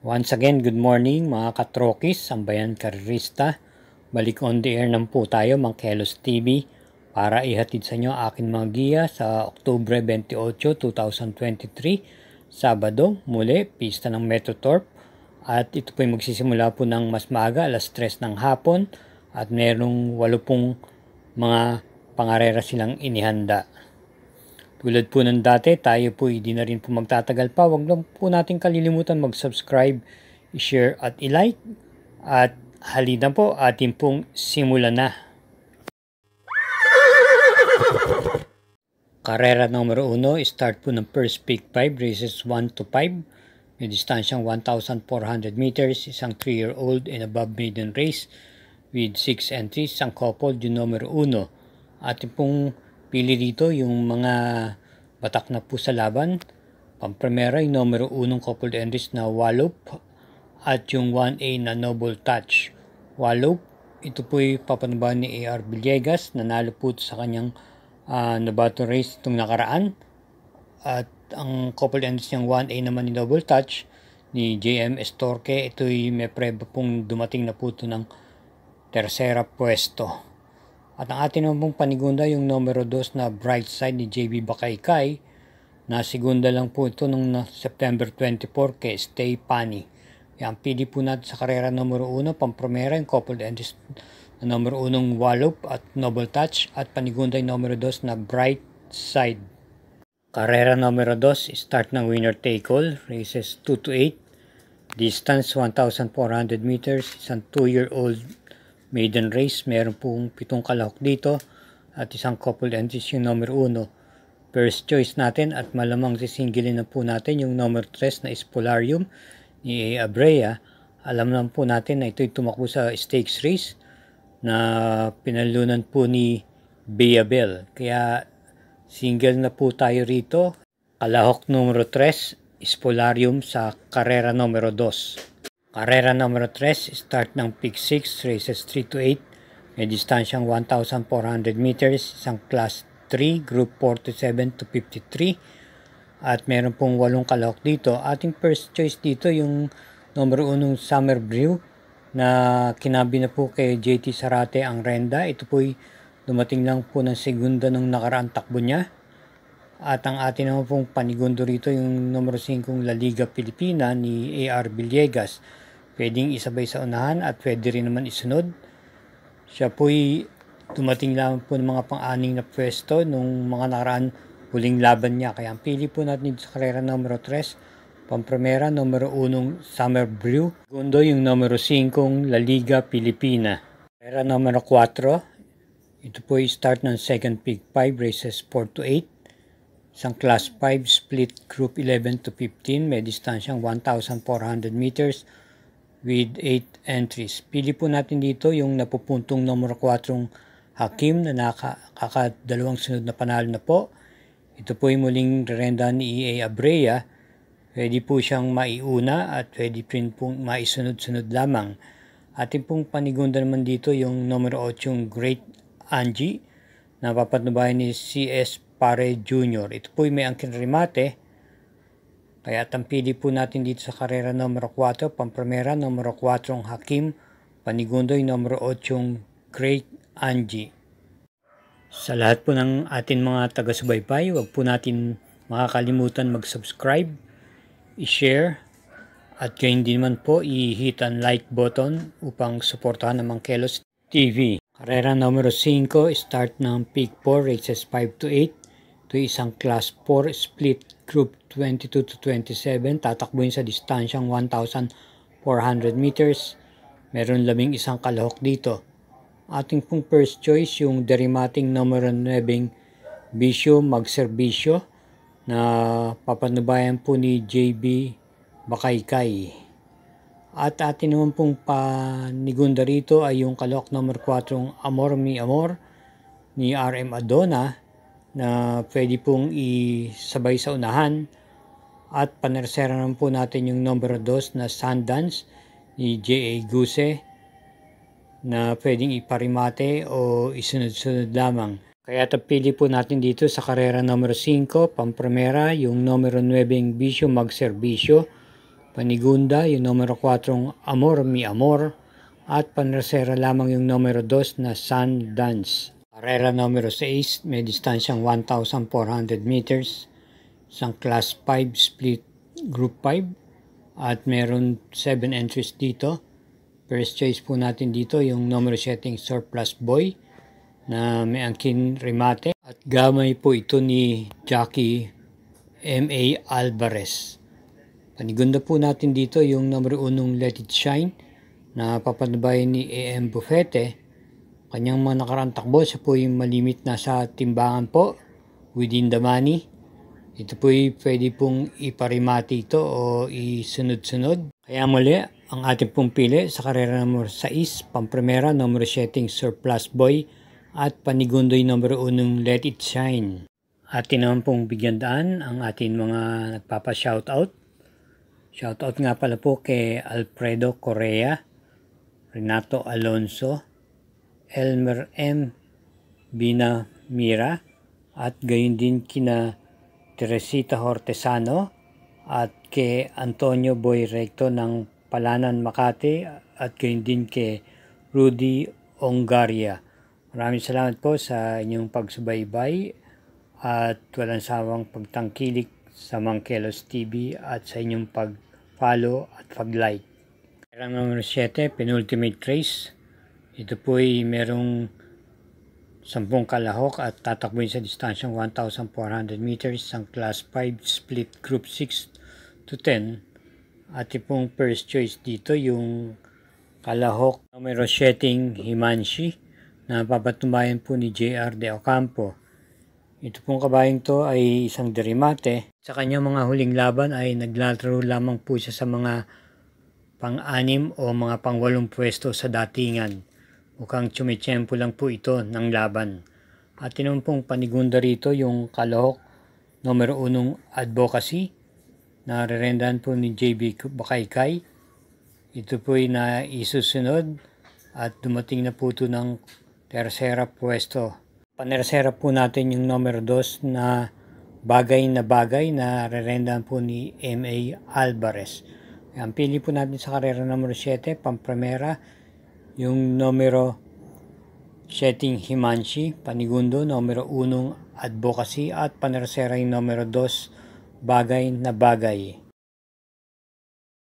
Once again, good morning mga katrokis, sambayan karerista. Balik on the air naman po tayo, Mangkelos TV, para ihatid sa inyo akin mga giya sa Oktubre 28, 2023, Sabado, muli, pista ng Metotorp. At ito po ay magsisimula po ng mas maaga, alas 3 ng hapon, at merong walupong mga pangarera silang inihanda. Tulad po ng dati, tayo po hindi na rin po magtatagal pa. Huwag lang po natin kalilimutan mag-subscribe, share at i-like. At halina po, atin pong simulan na. Karera numero 1, start po ng first peak 5, races 1 to 5. May distansyang 1,400 meters, isang 3-year-old and above maiden race with 6 entries, isang couple, yung numero 1. Atin pong Pili dito yung mga batak na po sa laban. Pamprimera yung numero 1 coupled entries na Wallop at yung 1A na Noble Touch. Wallop, ito po'y papanabahan ni A.R. Villegas. Nanalo po sa kanyang uh, ah, nabato race itong nakaraan. At ang coupled entries niyang 1A naman ni Noble Touch ni JM Estorque. Ito'y may preba pong dumating na po ito ng tercera pwesto. At ang atin namang panigunda yung numero 2 na Bright Side ni JB Bakaykay na segunda lang po ito nung September 24 kay Stay Pani. Yan, pili po natin sa karera numero 1, Pampromera, yung coupled ends na numero 1 ng Wallop at Noble Touch at panigunda yung numero 2 na Bright Side. Karera numero 2, start ng winner take all, races 2 to 8, distance 1,400 meters, isang 2-year-old maiden race. Meron pong pitong kalahok dito at isang couple entries yung number 1. First choice natin at malamang sisingilin na po natin yung number 3 na Espolarium ni Abrea. Alam naman po natin na ito'y tumakbo sa stakes race na pinalunan po ni Beabel. Kaya single na po tayo rito. Kalahok numero 3 Espolarium sa karera numero 2. Karera numero 3, start ng Peak 6, races 3 to 8, may distansyang 1,400 meters, isang class 3, group 47 to 53, at meron pong walong kalahok dito. Ating first choice dito yung numero 1 Summer Brew na kinabi na po kay JT Sarate ang renda. Ito po'y dumating lang po ng segunda ng nakaraang takbo niya. At ang atin naman pong panigundo rito yung numero 5 La Liga Pilipina ni AR Villegas. Pwedeng isabay sa unahan at pwede rin naman isunod. Siya po'y dumating lang po ng mga pang-aning na pwesto nung mga nakaraan huling laban niya. Kaya ang pili po natin sa karera numero 3, Pampromera numero 1 Summer Brew, segundo yung numero 5 La Liga Pilipina. Karera numero 4, ito po'y start ng second pick 5 races 4 to 8 isang class 5 split group 11 to 15 may distansyang 1,400 meters with 8 entries. Pili po natin dito yung napupuntong numero 4 Hakim na nakakadalawang sunod na panalo na po. Ito po yung muling rerenda ni EA Abrea. Pwede po siyang maiuna at pwede po pong maisunod-sunod lamang. Ating pong panigunda naman dito yung numero 8 yung Great Angie na papatnubayan ni C.S. Pare Jr. Ito po yung may angkin remate kaya tampili po natin dito sa karera numero 4, pampramera numero 4 ang Hakim, panigundoy numero 8 ang Great Angie. Sa lahat po ng atin mga taga-subaybay, huwag po natin makakalimutan mag-subscribe, i-share, at kayo din naman po i-hit ang like button upang suportahan naman Kelos TV. Karera numero 5, start ng Peak 4, races 5 to 8 to isang Class 4 split Group 22 to 27, tatakbuhin sa distansyang 1,400 meters. Meron labing isang kalahok dito. Ating pong first choice yung derimating numero 9, Bisyo Magserbisyo na papanubayan po ni JB Bakaykay. At atin naman pong panigunda rito ay yung kalok number 4 Amor Mi Amor ni RM Adona na pwede pong isabay sa unahan at panersera naman po natin yung number 2 na Sundance ni J.A. Guse na pwedeng iparimate o isunod-sunod lamang. Kaya tapili po natin dito sa karera numero 5, Pamprimera, yung numero 9 Bisyo Magserbisyo, Panigunda, yung numero 4 Amor Mi Amor, at panresera lamang yung numero 2 na sun dance. Carrera numero 6 may distansyang 1,400 meters, isang class 5 split group 5 at meron 7 entries dito. First choice po natin dito yung numero 7 surplus boy na may angkin remate at gamay po ito ni Jackie M.A. Alvarez. Panigunda po natin dito yung numero 1 Let It Shine na papanabay ni A.M. Bufete, Kanyang mga nakaraang takbo, siya po yung malimit na sa timbangan po, within the money. Ito po ay pwede pong iparimati ito o isunod-sunod. Kaya muli, ang ating pong pili sa karera numero 6, Pampremera, numero 7, Surplus Boy, at Panigundoy numero 1, Let It Shine. At naman pong bigyan daan ang ating mga nagpapa-shoutout. Shoutout nga pala po kay Alfredo Correa, Renato Alonso, Elmer M. Binamira at gayon din kina Teresita Hortesano at kay Antonio Boy Recto ng Palanan, Makati at gayon din kay Rudy Ongaria. Maraming salamat po sa inyong pagsubaybay at walang sawang pagtangkilik sa Mangkelos TV at sa inyong pag-follow at pag-like. Parang number 7, penultimate trace. Ito po ay merong 10 kalahok at tatakbuhin sa distansyang 1,400 meters sa class 5 split group 6 to 10. At itong first choice dito yung kalahok numero 7 Himanshi na papatumbayan po ni JR De Ocampo. Ito pong kabayang to ay isang derimate. Sa kanyang mga huling laban ay naglalaro lamang po siya sa mga pang-anim o mga pang-walong pwesto sa datingan. Mukhang tsumitsyempo lang po ito ng laban. At tinumpong panigunda rito yung kalahok numero unong advocacy na rerendahan po ni JB Bakaykay. Ito po ay naisusunod at dumating na po ito ng tercera pwesto. Panersera po natin yung numero 2 na bagay na bagay na rerendahan po ni M.A. Alvarez. Ang pili po natin sa karera numero 7, pamprimera, yung numero setting Himanshi, Panigundo, numero 1 Advocacy at Panarseray numero 2 Bagay na Bagay.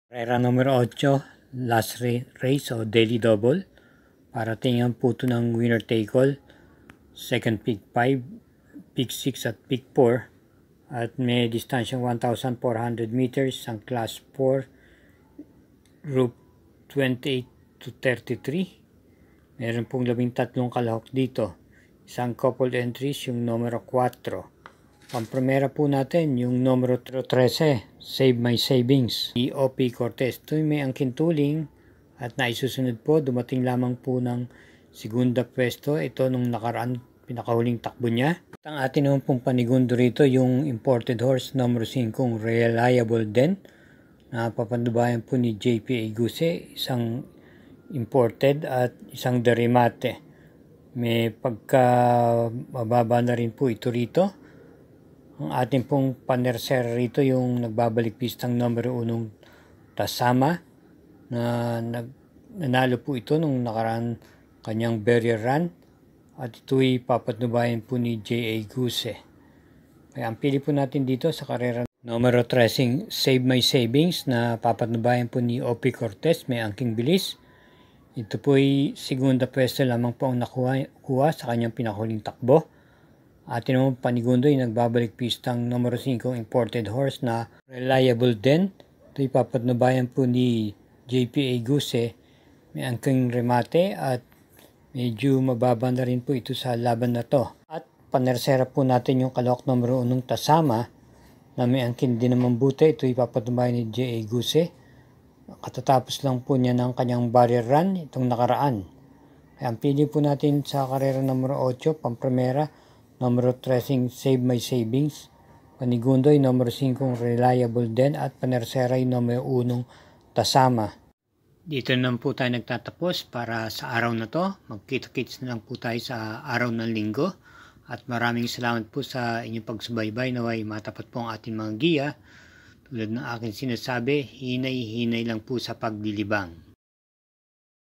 Carrera numero 8 Last Race o Daily Double para tingnan puto ng winner take all second pick 5 pick 6 at pick 4 at may distansyang 1,400 meters ang class 4 group 28 to 33. Meron pong labing tatlong kalahok dito. Isang coupled entries, yung numero 4. ang primera po natin, yung numero 13, Save My Savings, EOP OP Cortez. Ito may angkin tuling at naisusunod po, dumating lamang po ng segunda pwesto. Ito nung nakaraan, pinakahuling takbo niya. At ang atin naman pong panigundo rito, yung imported horse numero 5, reliable din. Napapandubayan po ni JP Aguse, isang imported at isang derimate. May pagka mababa na rin po ito rito. Ang ating pong panerser rito yung nagbabalik pistang numero unong Tasama na nag, nanalo po ito nung nakaraan kanyang barrier run at ito'y papatnubayan po ni J.A. Guse. Kaya ang pili po natin dito sa karera numero 13, Save My Savings na papatnubayan po ni O.P. Cortez, may angking bilis. Ito po'y segunda pwesto lamang po ang nakuha kuha sa kanyang pinahuling takbo. At naman Panigundo ay nagbabalik pistang numero 5 imported horse na reliable din. Ito ipapatnubayan po ni JPA Guse. May angking remate at medyo mababa na rin po ito sa laban na to. At panersera po natin yung kalawak numero 1 tasama na may angking din naman buti. Ito ipapatnubayan ni JA Guse. Katatapos lang po niya ng kanyang barrier run itong nakaraan. Kaya ang pili po natin sa karera numero 8, Pampramera, numero 13, Save My Savings, Panigundoy, numero 5, Reliable Den, at Panerseray, numero 1, Tasama. Dito naman po tayo nagtatapos para sa araw na to. Magkita-kits na lang po tayo sa araw ng linggo. At maraming salamat po sa inyong pagsubaybay naway matapat po ang ating mga giya tulad ng aking sinasabi, hinay-hinay lang po sa paglilibang.